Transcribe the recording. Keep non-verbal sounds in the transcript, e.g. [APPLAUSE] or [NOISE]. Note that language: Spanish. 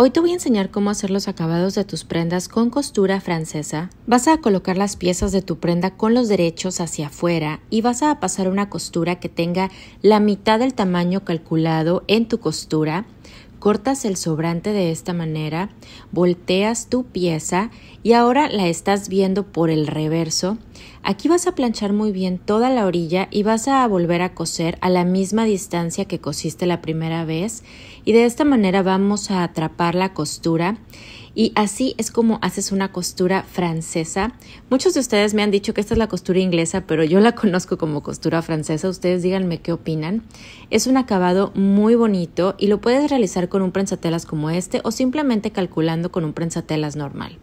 Hoy te voy a enseñar cómo hacer los acabados de tus prendas con costura francesa. Vas a colocar las piezas de tu prenda con los derechos hacia afuera y vas a pasar una costura que tenga la mitad del tamaño calculado en tu costura cortas el sobrante de esta manera, volteas tu pieza y ahora la estás viendo por el reverso. Aquí vas a planchar muy bien toda la orilla y vas a volver a coser a la misma distancia que cosiste la primera vez y de esta manera vamos a atrapar la costura y así es como haces una costura francesa. Muchos de ustedes me han dicho que esta es la costura inglesa, pero yo la [LAUGHS] conozco como costura francesa. Ustedes díganme qué opinan. Es un acabado muy bonito y lo puedes realizar con un prensatelas como este o simplemente calculando con un prensatelas normal.